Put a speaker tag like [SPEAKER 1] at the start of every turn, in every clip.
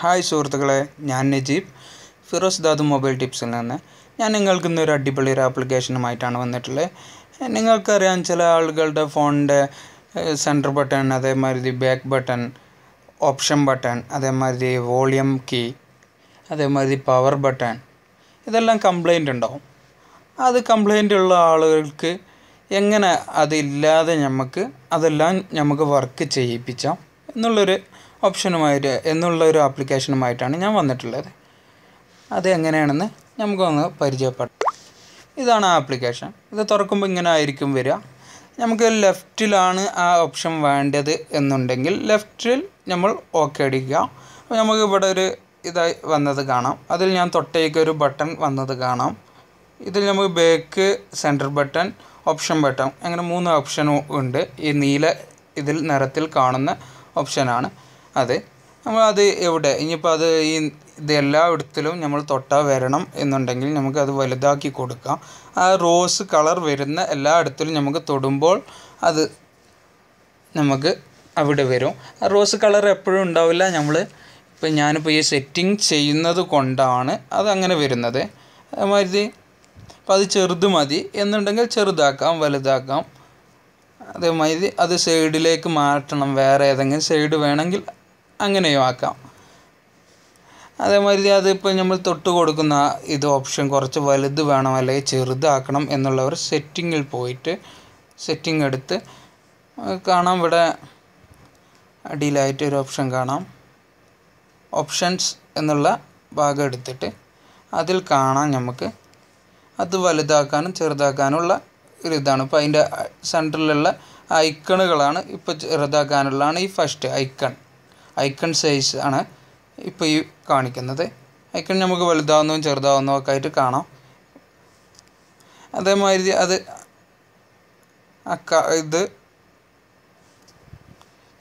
[SPEAKER 1] hi സുഹൃത്തുക്കളെ ഞാൻ Najeeb Firoz Dadu mobile ടിപ്സിൽ നിന്ന് ഞാൻ നിങ്ങൾക്ക് ഇന്നൊരു അടിപൊളി ഒരു ആപ്ലിക്കേഷനുമായിട്ടാണ് വന്നിട്ടുള്ളത് നിങ്ങൾക്കറിയാം ചില ആളുകളുടെ ഫോണിൻ്റെ സെൻറ്റർ ബട്ടൺ അതേമാതിരി ബാക്ക് ബട്ടൺ ഓപ്ഷൻ ബട്ടൺ അതേമാതിരി വോളിയം കീ അതേമാതിരി പവർ ബട്ടൺ ഇതെല്ലാം കംപ്ലൈൻ്റ് ഉണ്ടാവും അത് കംപ്ലൈൻ്റ് ഉള്ള ആളുകൾക്ക് എങ്ങനെ അതില്ലാതെ നമുക്ക് അതെല്ലാം നമുക്ക് വർക്ക് ചെയ്യിപ്പിച്ചാം എന്നുള്ളൊരു ഓപ്ഷനുമായിട്ട് എന്നുള്ള ഒരു ആപ്ലിക്കേഷനുമായിട്ടാണ് ഞാൻ വന്നിട്ടുള്ളത് അത് എങ്ങനെയാണെന്ന് നമുക്കൊന്ന് പരിചയപ്പെടാം ഇതാണ് ആ ആപ്ലിക്കേഷൻ ഇത് തുറക്കുമ്പോൾ ഇങ്ങനെ ആയിരിക്കും വരിക നമുക്ക് ലെഫ്റ്റിലാണ് ആ ഓപ്ഷൻ വേണ്ടത് എന്നുണ്ടെങ്കിൽ ലെഫ്റ്റിൽ നമ്മൾ ഓക്കെ അടിക്കുക അപ്പോൾ നമുക്ക് ഇവിടെ ഒരു ഇതായി വന്നത് കാണാം അതിൽ ഞാൻ തൊട്ടേക്ക് ഒരു ബട്ടൺ വന്നത് കാണാം ഇതിൽ നമുക്ക് back centre button option button അങ്ങനെ മൂന്ന് ഓപ്ഷനും ഉണ്ട് ഈ നീല ഇതിൽ നിറത്തിൽ കാണുന്ന ഓപ്ഷനാണ് അതെ നമ്മൾ അത് എവിടെ ഇനിയിപ്പോൾ അത് ഈ ഇത് എല്ലായിടത്തിലും നമ്മൾ തൊട്ടാൽ വരണം എന്നുണ്ടെങ്കിൽ നമുക്ക് അത് വലുതാക്കി കൊടുക്കാം ആ റോസ് കളർ വരുന്ന എല്ലായിടത്തിലും നമുക്ക് തൊടുമ്പോൾ അത് നമുക്ക് അവിടെ വരും ആ റോസ് കളർ എപ്പോഴും ഉണ്ടാവില്ല നമ്മൾ ഇപ്പം ഞാനിപ്പോൾ ഈ സെറ്റിംഗ് ചെയ്യുന്നത് കൊണ്ടാണ് അതങ്ങനെ വരുന്നത് അതുമാതിരി അപ്പം അത് ചെറുത് മതി എന്നുണ്ടെങ്കിൽ ചെറുതാക്കാം വലുതാക്കാം അതേമാതിരി അത് സൈഡിലേക്ക് മാറ്റണം വേറെ ഏതെങ്കിലും സൈഡ് വേണമെങ്കിൽ അങ്ങനെയും ആക്കാം അതേമാതിരി അതിപ്പോൾ നമ്മൾ തൊട്ട് കൊടുക്കുന്ന ഇത് ഓപ്ഷൻ കുറച്ച് വലുത് വേണം അല്ലെങ്കിൽ ചെറുതാക്കണം എന്നുള്ളവർ സെറ്റിങ്ങിൽ പോയിട്ട് സെറ്റിംഗ് എടുത്ത് കാണാം ഇവിടെ അടിയിലായിട്ട് ഒരു ഓപ്ഷൻ കാണാം ഓപ്ഷൻസ് എന്നുള്ള ഭാഗം എടുത്തിട്ട് അതിൽ കാണാം നമുക്ക് അത് വലുതാക്കാനും ചെറുതാക്കാനുള്ള ഒരു ഇതാണ് ഇപ്പോൾ അതിൻ്റെ സെൻറ്ററിലുള്ള ഐക്കണുകളാണ് ഇപ്പോൾ ചെറുതാക്കാനുള്ളതാണ് ഈ ഫസ്റ്റ് ഐക്കൺ ഐക്കൺ സൈസ് ആണ് ഇപ്പോൾ ഈ കാണിക്കുന്നത് ഐക്കൺ നമുക്ക് വലുതാവുന്നതും ചെറുതാവുന്നതും ഒക്കെ ആയിട്ട് കാണാം അതേമാതിരി അത് ഇത്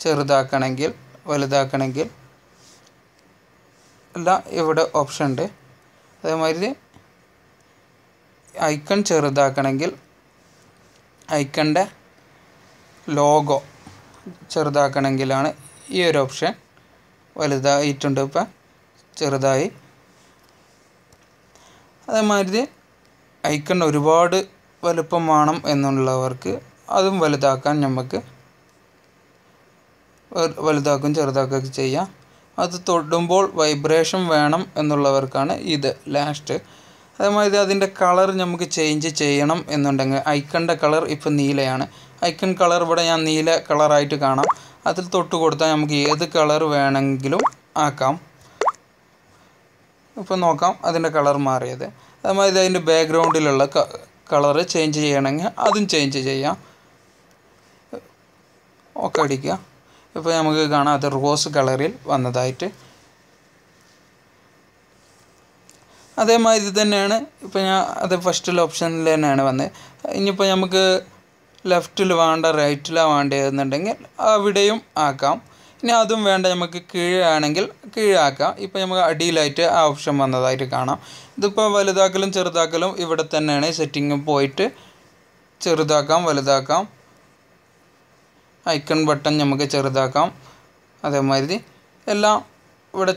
[SPEAKER 1] ചെറുതാക്കണമെങ്കിൽ വലുതാക്കണമെങ്കിൽ എല്ലാം ഇവിടെ ഓപ്ഷൻ ഉണ്ട് അതേമാതിരി ഐക്കൺ ചെറുതാക്കണമെങ്കിൽ ഐക്കണിൻ്റെ ലോഗോ ചെറുതാക്കണമെങ്കിലാണ് ഈ ഒരു ഓപ്ഷൻ വലുതായിട്ടുണ്ട് ഇപ്പം ചെറുതായി അതേമാതിരി ഐക്കൺ ഒരുപാട് വലുപ്പം വേണം എന്നുള്ളവർക്ക് അതും വലുതാക്കാൻ നമുക്ക് വലുതാക്കും ചെറുതാക്കുകയൊക്കെ ചെയ്യാം അത് തൊടുമ്പോൾ വൈബ്രേഷൻ വേണം എന്നുള്ളവർക്കാണ് ഇത് ലാസ്റ്റ് അതേമാതിരി അതിൻ്റെ കളർ നമുക്ക് ചേഞ്ച് ചെയ്യണം എന്നുണ്ടെങ്കിൽ ഐക്കണിൻ്റെ കളർ ഇപ്പോൾ നീലയാണ് ഐക്കൺ കളർ ഇവിടെ ഞാൻ നീല കളറായിട്ട് കാണാം അതിൽ തൊട്ട് കൊടുത്താൽ നമുക്ക് ഏത് കളർ വേണമെങ്കിലും ആക്കാം ഇപ്പം നോക്കാം അതിൻ്റെ കളർ മാറിയത് അതുമായി ഇത് അതിൻ്റെ ബാക്ക്ഗ്രൗണ്ടിലുള്ള കളർ ചേഞ്ച് ചെയ്യണമെങ്കിൽ അതും ചേഞ്ച് ചെയ്യാം ഒക്കെ അടിക്കുക ഇപ്പോൾ നമുക്ക് കാണാം അത് റോസ് കളറിൽ വന്നതായിട്ട് അതേമാതിരി തന്നെയാണ് ഇപ്പോൾ ഞാൻ അത് ഫസ്റ്റിൽ ഓപ്ഷനിൽ തന്നെയാണ് വന്നത് ഇനിയിപ്പോൾ നമുക്ക് ലെഫ്റ്റിൽ വേണ്ട റൈറ്റിലാണ് വേണ്ടതെന്നുണ്ടെങ്കിൽ അവിടെയും ആക്കാം ഇനി അതും വേണ്ട നമുക്ക് കീഴാണെങ്കിൽ കീഴാക്കാം ഇപ്പോൾ നമുക്ക് അടിയിലായിട്ട് ആ ഓപ്ഷൻ വന്നതായിട്ട് കാണാം ഇതിപ്പോൾ വലുതാക്കലും ചെറുതാക്കലും ഇവിടെ തന്നെയാണ് സെറ്റിംഗ് പോയിട്ട് ചെറുതാക്കാം വലുതാക്കാം ഐക്കൺ ബട്ടൺ നമുക്ക് ചെറുതാക്കാം അതേമാതിരി എല്ലാം ഇവിടെ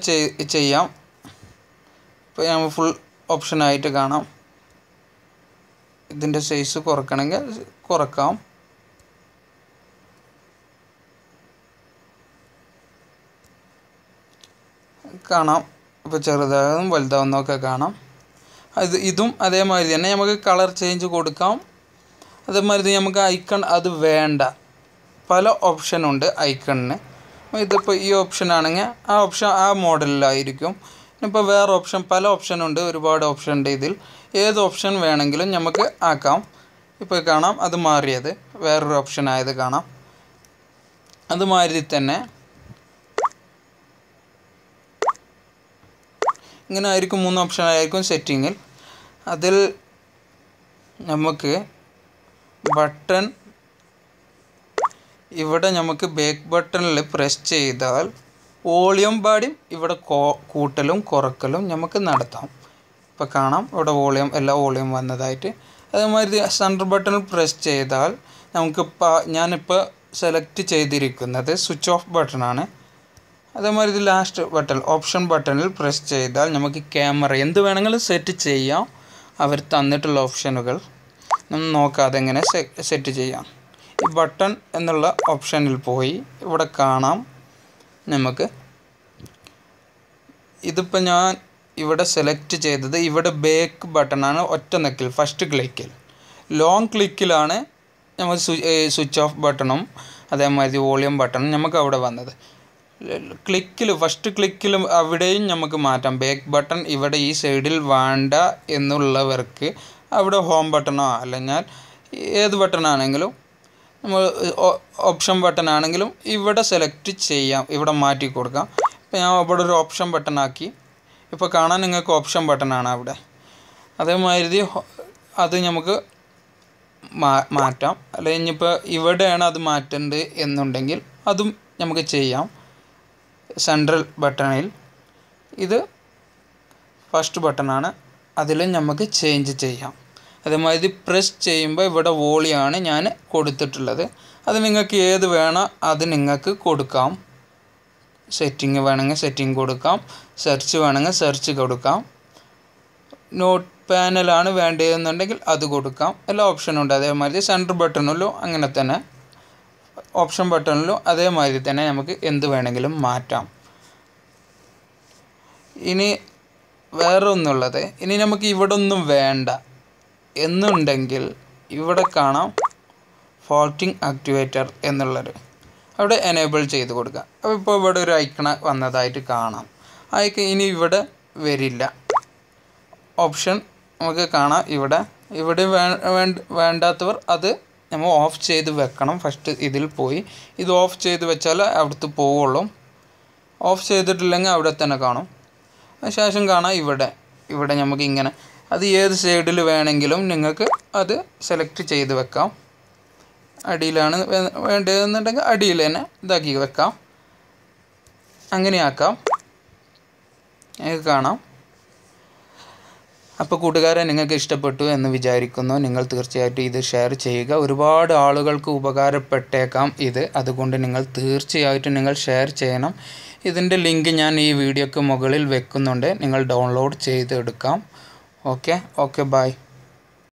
[SPEAKER 1] ചെയ്യാം ഇപ്പോൾ നമുക്ക് ഫുൾ ഓപ്ഷനായിട്ട് കാണാം ഇതിൻ്റെ സൈസ് കുറക്കണമെങ്കിൽ കുറക്കാം കാണാം ഇപ്പോൾ ചെറുതാകും വലുതാവുന്നതും കാണാം അത് ഇതും അതേമാതിരി തന്നെ നമുക്ക് കളർ ചേഞ്ച് കൊടുക്കാം അതേമാതിരി തന്നെ നമുക്ക് ഐക്കൺ അത് വേണ്ട പല ഓപ്ഷനുണ്ട് ഐക്കണിന് ഇതിപ്പോൾ ഈ ഓപ്ഷൻ ആണെങ്കിൽ ആ ഓപ്ഷൻ ആ മോഡലിലായിരിക്കും ഇപ്പോൾ വേറെ ഓപ്ഷൻ പല ഓപ്ഷൻ ഉണ്ട് ഒരുപാട് ഓപ്ഷൻ ഉണ്ട് ഇതിൽ ഏത് ഓപ്ഷൻ വേണമെങ്കിലും നമുക്ക് ആക്കാം ഇപ്പോൾ കാണാം അത് മാറിയത് വേറൊരു ഓപ്ഷൻ ആയത് കാണാം അത് മാറി തന്നെ ഇങ്ങനെ ആയിരിക്കും മൂന്ന് ഓപ്ഷൻ ആയിരിക്കും സെറ്റിങ്ങിൽ അതിൽ നമുക്ക് ബട്ടൺ ഇവിടെ നമുക്ക് ബാക്ക് ബട്ടണിൽ പ്രസ് ചെയ്താൽ വോളിയം പാടിയും ഇവിടെ കൂട്ടലും കുറക്കലും നമുക്ക് നടത്താം ഇപ്പോൾ കാണാം ഇവിടെ വോളിയം എല്ലാ വോളിയം വന്നതായിട്ട് അതേമാതിരി സെൻറ്റർ ബട്ടൺ പ്രസ് ചെയ്താൽ നമുക്കിപ്പോൾ ഞാനിപ്പോൾ സെലക്ട് ചെയ്തിരിക്കുന്നത് സ്വിച്ച് ഓഫ് ബട്ടണാണ് അതേമാതിരി ഇത് ലാസ്റ്റ് ബട്ടൺ ഓപ്ഷൻ ബട്ടണിൽ പ്രസ് ചെയ്താൽ നമുക്ക് ക്യാമറ എന്ത് വേണമെങ്കിലും സെറ്റ് ചെയ്യാം അവർ തന്നിട്ടുള്ള ഓപ്ഷനുകൾ നമ്മൾ നോക്കാതെ എങ്ങനെ സെറ്റ് ചെയ്യാം ഈ ബട്ടൺ എന്നുള്ള ഓപ്ഷനിൽ പോയി ഇവിടെ കാണാം നമുക്ക് ഇതിപ്പോൾ ഞാൻ ഇവിടെ സെലക്ട് ചെയ്തത് ഇവിടെ ബേക്ക് ബട്ടണാണ് ഒറ്റ നെക്കിൽ ഫസ്റ്റ് ക്ലിക്കിൽ ലോങ് ക്ലിക്കിലാണ് നമ്മൾ സ്വിച്ച് ഓഫ് ബട്ടണും അതേമാതിരി വോളിയം ബട്ടണും നമുക്ക് അവിടെ വന്നത് ക്ലിക്കിൽ ഫസ്റ്റ് ക്ലിക്കിൽ അവിടെയും നമുക്ക് മാറ്റാം ബേക്ക് ബട്ടൺ ഇവിടെ ഈ സൈഡിൽ വേണ്ട എന്നുള്ളവർക്ക് അവിടെ ഹോം ബട്ടണോ അല്ലെങ്കിൽ ഏത് ബട്ടണാണെങ്കിലും നമ്മൾ ഓപ്ഷൻ ബട്ടൺ ആണെങ്കിലും ഇവിടെ സെലക്ട് ചെയ്യാം ഇവിടെ മാറ്റി കൊടുക്കാം ഇപ്പോൾ ഞാൻ അവിടെ ഒരു ഓപ്ഷൻ ബട്ടൺ ആക്കി ഇപ്പോൾ കാണാൻ നിങ്ങൾക്ക് ഓപ്ഷൻ ആണ് അവിടെ അതേമാതിരി അത് നമുക്ക് മാറ്റാം അല്ലെങ്കിൽ ഇനിയിപ്പോൾ ഇവിടെയാണ് അത് മാറ്റേണ്ടത് എന്നുണ്ടെങ്കിൽ അതും നമുക്ക് ചെയ്യാം സെൻട്രൽ ബട്ടണിൽ ഇത് ഫസ്റ്റ് ബട്ടണാണ് അതിൽ നമുക്ക് ചേഞ്ച് ചെയ്യാം അതേമാതിരി പ്രസ് ചെയ്യുമ്പോൾ ഇവിടെ വോളിയാണ് ഞാൻ കൊടുത്തിട്ടുള്ളത് അത് നിങ്ങൾക്ക് ഏത് വേണോ അത് നിങ്ങൾക്ക് കൊടുക്കാം സെറ്റിങ് വേണമെങ്കിൽ സെറ്റിംഗ് കൊടുക്കാം സെർച്ച് വേണമെങ്കിൽ സെർച്ച് കൊടുക്കാം നോട്ട് പാനലാണ് വേണ്ടതെന്നുണ്ടെങ്കിൽ അത് കൊടുക്കാം എല്ലാ ഓപ്ഷനും ഉണ്ട് അതേമാതിരി സെൻറ്റർ ബട്ടണിലും അങ്ങനെ തന്നെ ഓപ്ഷൻ ബട്ടണിലും അതേമാതിരി തന്നെ നമുക്ക് എന്ത് വേണമെങ്കിലും മാറ്റാം ഇനി വേറെ ഒന്നുള്ളത് ഇനി നമുക്ക് ഇവിടെ ഒന്നും വേണ്ട എന്നുണ്ടെങ്കിൽ ഇവിടെ കാണാം ഫോൾട്ടിംഗ് ആക്ടിവേറ്റർ എന്നുള്ളത് അവിടെ എനേബിൾ ചെയ്ത് കൊടുക്കുക അപ്പോൾ ഇപ്പോൾ ഇവിടെ ഒരു ഐക്കണ വന്നതായിട്ട് കാണാം അയക്ക് ഇനി ഇവിടെ വരില്ല ഓപ്ഷൻ നമുക്ക് കാണാം ഇവിടെ ഇവിടെ വേണ്ടാത്തവർ അത് നമ്മൾ ഓഫ് ചെയ്ത് വെക്കണം ഫസ്റ്റ് ഇതിൽ പോയി ഇത് ഓഫ് ചെയ്ത് വെച്ചാൽ അവിടുത്ത് പോവുള്ളൂ ഓഫ് ചെയ്തിട്ടില്ലെങ്കിൽ അവിടെ തന്നെ കാണും ശേഷം കാണാം ഇവിടെ ഇവിടെ നമുക്ക് ഇങ്ങനെ അത് ഏത് സൈഡിൽ വേണമെങ്കിലും നിങ്ങൾക്ക് അത് സെലക്ട് ചെയ്ത് വെക്കാം അടിയിലാണ് വേണ്ടതെന്നുണ്ടെങ്കിൽ അടിയിൽ തന്നെ ഇതാക്കി വെക്കാം അങ്ങനെയാക്കാം നിങ്ങൾക്ക് കാണാം അപ്പോൾ കൂട്ടുകാരെ നിങ്ങൾക്ക് ഇഷ്ടപ്പെട്ടു എന്ന് വിചാരിക്കുന്നു നിങ്ങൾ തീർച്ചയായിട്ടും ഇത് ഷെയർ ചെയ്യുക ഒരുപാട് ആളുകൾക്ക് ഉപകാരപ്പെട്ടേക്കാം ഇത് അതുകൊണ്ട് നിങ്ങൾ തീർച്ചയായിട്ടും നിങ്ങൾ ഷെയർ ചെയ്യണം ഇതിൻ്റെ ലിങ്ക് ഞാൻ ഈ വീഡിയോക്ക് മുകളിൽ വെക്കുന്നുണ്ട് നിങ്ങൾ ഡൗൺലോഡ് ചെയ്തെടുക്കാം ओके ओके बाय